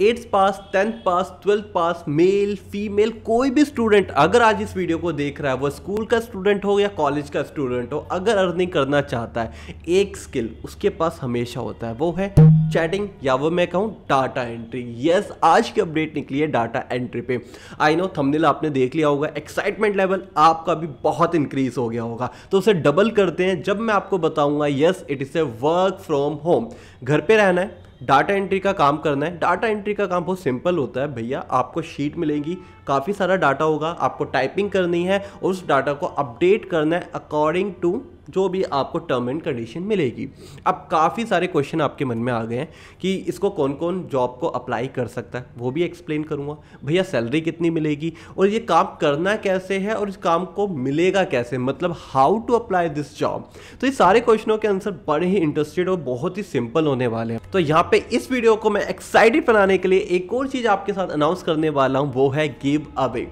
eighth pass tenth pass twelfth pass male female कोई भी student अगर आज इस वीडियो को देख रहा है वो स्कूल का स्टूडेंट हो या कॉलेज का स्टूडेंट हो अगर अर्निंग करना चाहता है एक स्किल उसके पास हमेशा होता है वो है चैटिंग या वो मैं कहूँ डाटा एंट्री यस आज की अपडेट निकली है डाटा एंट्री पे आई नो थंबनेल आपने देख लिया होगा एक्साइटमेंट लेवल आपका भी बहुत इंक्रीज हो गया होगा तो उसे डबल करते हैं जब मैं आपको बताऊंगा yes it is a work from home घर पे रहना है डाटा एंट्री का काम करना है डाटा एंट्री का काम बहुत सिंपल होता है भैया आपको शीट मिलेगी काफ़ी सारा डाटा होगा आपको टाइपिंग करनी है उस डाटा को अपडेट करना है अकॉर्डिंग टू जो भी आपको टर्म एंड कंडीशन मिलेगी अब काफ़ी सारे क्वेश्चन आपके मन में आ गए हैं कि इसको कौन कौन जॉब को अप्लाई कर सकता है वो भी एक्सप्लेन करूँगा भैया सैलरी कितनी मिलेगी और ये काम करना कैसे है और इस काम को मिलेगा कैसे मतलब how to apply this job तो ये सारे क्वेश्चनों के आंसर बड़े ही इंटरेस्टेड और बहुत ही सिंपल होने वाले हैं तो यहाँ पर इस वीडियो को मैं एक्साइटेड बनाने के लिए एक और चीज़ आपके साथ अनाउंस करने वाला हूँ वो है give away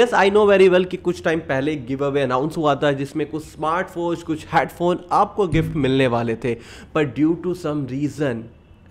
yes I know very well कि कुछ टाइम पहले गिव अवे अनाउंस हुआ था जिसमें कुछ स्मार्ट वॉच कुछ कुछ हेडफोन आपको गिफ्ट मिलने वाले थे पर ड्यू टू सम रीज़न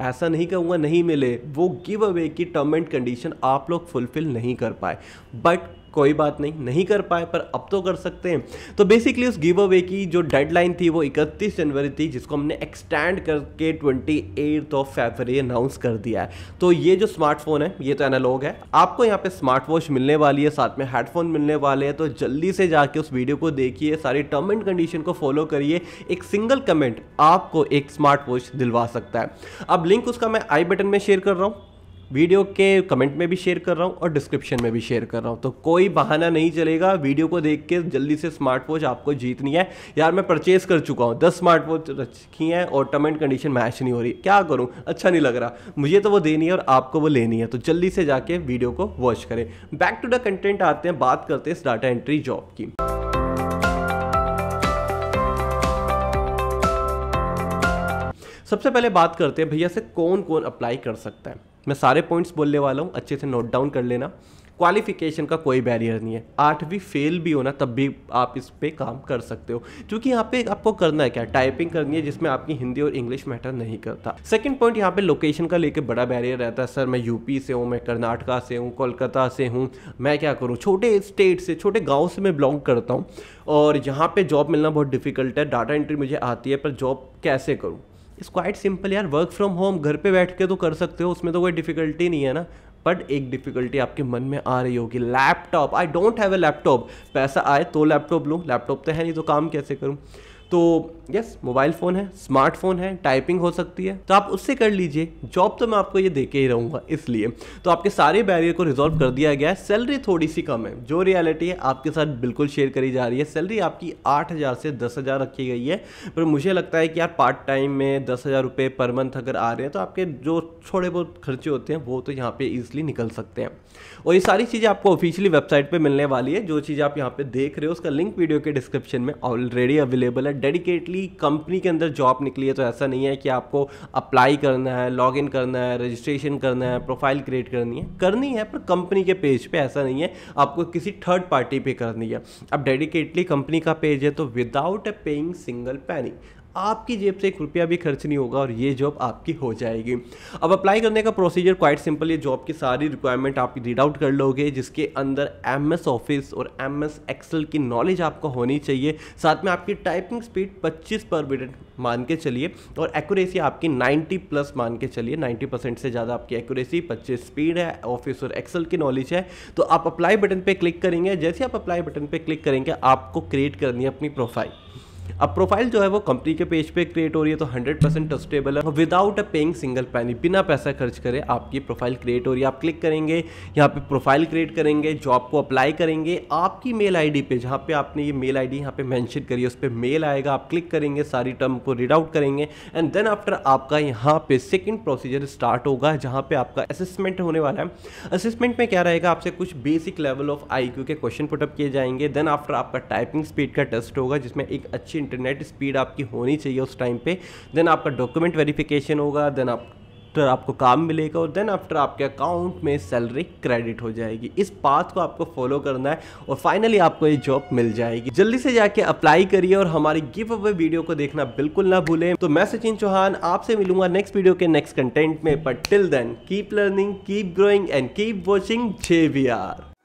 ऐसा नहीं कहूँगा नहीं मिले वो गिव अवे की टर्म एंड कंडीशन आप लोग फुलफिल नहीं कर पाए बट कोई बात नहीं नहीं कर पाए पर अब तो कर सकते हैं तो बेसिकली उस गिव अवे की जो डेडलाइन थी वो 31 जनवरी थी जिसको हमने एक्सटेंड करके twenty eight of February announce कर दिया है तो ये जो स्मार्टफोन है ये तो एनालॉग है आपको यहाँ पे स्मार्ट वॉच मिलने वाली है साथ में हेडफोन मिलने वाले हैं तो जल्दी से जाके उस वीडियो को देखिए सारी टर्म एंड कंडीशन को फॉलो करिए एक सिंगल कमेंट आपको एक स्मार्ट वॉच दिलवा सकता है अब लिंक उसका मैं आई बटन में शेयर कर रहा हूँ वीडियो के कमेंट में भी शेयर कर रहा हूँ और डिस्क्रिप्शन में भी शेयर कर रहा हूँ तो कोई बहाना नहीं चलेगा वीडियो को देख के जल्दी से स्मार्ट वॉच आपको जीतनी है यार मैं परचेज कर चुका हूँ दस स्मार्ट वॉच रखी हैं और टर्म एंड कंडीशन मैच नहीं हो रही क्या करूँ अच्छा नहीं लग रहा मुझे तो वो देनी है और आपको वो लेनी है तो जल्दी से जाके वीडियो को वॉच करें बैक टू द कंटेंट आते हैं बात करते हैं इस डाटा एंट्री जॉब की सबसे पहले बात करते हैं भैया से कौन कौन अप्लाई कर सकता है मैं सारे पॉइंट्स बोलने वाला हूँ अच्छे से नोट डाउन कर लेना क्वालिफिकेशन का कोई बैरियर नहीं है आठवीं फेल भी होना तब भी आप इस पर काम कर सकते हो क्योंकि यहाँ पे आपको करना है क्या टाइपिंग करनी है जिसमें आपकी हिंदी और इंग्लिश मैटर नहीं करता सेकंड पॉइंट यहाँ पे लोकेशन का लेके बड़ा बैरियर रहता है सर मैं यूपी से हूँ मैं कर्नाटका से हूँ कोलकाता से हूँ मैं क्या करूँ छोटे स्टेट से छोटे गाँव से मैं बिलोंग करता हूँ और यहाँ पर जॉब मिलना बहुत डिफिकल्ट है डाटा एंट्री मुझे आती है पर जॉब कैसे करूँ इट्स क्वाइट सिंपल यार वर्क फ्रॉम होम घर पे बैठ के तो कर सकते हो उसमें तो कोई डिफिकल्टी नहीं है ना बट एक डिफिकल्टी आपके मन में आ रही होगी laptop I don't have a laptop पैसा आए तो लैपटॉप लूँ लैपटॉप तो है नहीं तो काम कैसे करूँ तो यस मोबाइल फ़ोन है स्मार्टफोन है टाइपिंग हो सकती है तो आप उससे कर लीजिए जॉब तो मैं आपको ये दे के ही रहूँगा इसलिए तो आपके सारे बैरियर को रिजॉल्व कर दिया गया है सैलरी थोड़ी सी कम है जो रियलिटी है आपके साथ बिल्कुल शेयर करी जा रही है सैलरी आपकी आठ हज़ार से दस हज़ार रखी गई है पर मुझे लगता है कि यार पार्ट टाइम में दस हज़ार रुपये पर मंथ अगर आ रहे हैं तो आपके जो थोड़े बहुत खर्चे होते हैं वो तो यहाँ पर ईजिली निकल सकते हैं और ये सारी चीज़ें आपको ऑफिशियली वेबसाइट पर मिलने वाली है जो चीज़ आप यहाँ पर देख रहे हो उसका लिंक वीडियो के डिस्क्रिप्शन में ऑलरेडी अवेलेबल है डेडिकेटली कंपनी के अंदर जॉब निकली है तो ऐसा नहीं है कि आपको अप्लाई करना है लॉग इन करना है रजिस्ट्रेशन करना है प्रोफाइल क्रिएट करनी है करनी है पर कंपनी के पेज पे ऐसा नहीं है आपको किसी थर्ड पार्टी पे करनी है अब डेडिकेटली कंपनी का पेज है तो विदाउट ए पेइंग सिंगल पैनी आपकी जेब से एक रुपया भी खर्च नहीं होगा और ये जॉब आपकी हो जाएगी अब अप्लाई करने का प्रोसीजर क्वाइट सिंपल ये जॉब की सारी रिक्वायरमेंट आप रीड आउट कर लोगे जिसके अंदर एम ऑफिस और एम एक्सल की नॉलेज आपको होनी चाहिए साथ में आपकी टाइपिंग स्पीड पच्चीस पर मिनट मान के चलिए और एक्यूरेसी आपकी 90 प्लस मान के चलिए 90 परसेंट से ज़्यादा आपकी एक्यूरेसी 25 स्पीड है ऑफिस और एक्सेल की नॉलेज है तो आप अप्लाई बटन पे क्लिक करेंगे जैसे आप अप्लाई बटन पे क्लिक करेंगे आपको क्रिएट करनी है अपनी प्रोफाइल अब प्रोफाइल जो है वो कंपनी के पेज पे क्रिएट हो रही है तो 100% परसेंट ट्रस्टेबल है without a paying single penny बिना पैसा खर्च करे आपकी प्रोफाइल क्रिएट हो रही है आप क्लिक करेंगे यहाँ पे प्रोफाइल क्रिएट करेंगे जॉब को अप्लाई करेंगे आपकी मेल आईडी पे जहाँ पे आपने ये मेल आईडी डी यहाँ पे मैंशन करी है उस पर मेल आएगा आप क्लिक करेंगे सारी टर्म को रीड आउट करेंगे एंड देन आफ्टर आपका यहाँ पे सेकेंड प्रोसीजर स्टार्ट होगा जहाँ पे आपका असेसमेंट होने वाला है असेसमेंट में क्या रहेगा आपसे कुछ बेसिक लेवल ऑफ आई के क्वेश्चन पुटअप किए जाएंगे देन आफ्टर आपका टाइपिंग स्पीड का टेस्ट होगा जिसमें एक अच्छी अच्छी इंटरनेट स्पीड आपकी होनी चाहिए उस टाइम पे देन आपका डॉक्यूमेंट वेरिफिकेशन होगा देन आप आफ्टर आपको काम मिलेगा और देन आफ्टर आपके अकाउंट में सैलरी क्रेडिट हो जाएगी इस पाथ को आपको फॉलो करना है और फाइनली आपको ये जॉब मिल जाएगी जल्दी से जाके अप्लाई करिए और हमारी गिव अवे वीडियो को देखना बिल्कुल ना भूलें तो मैं सचिन चौहान आपसे मिलूंगा नेक्स्ट वीडियो के नेक्स्ट कंटेंट में but till then keep learning keep growing and keep watching J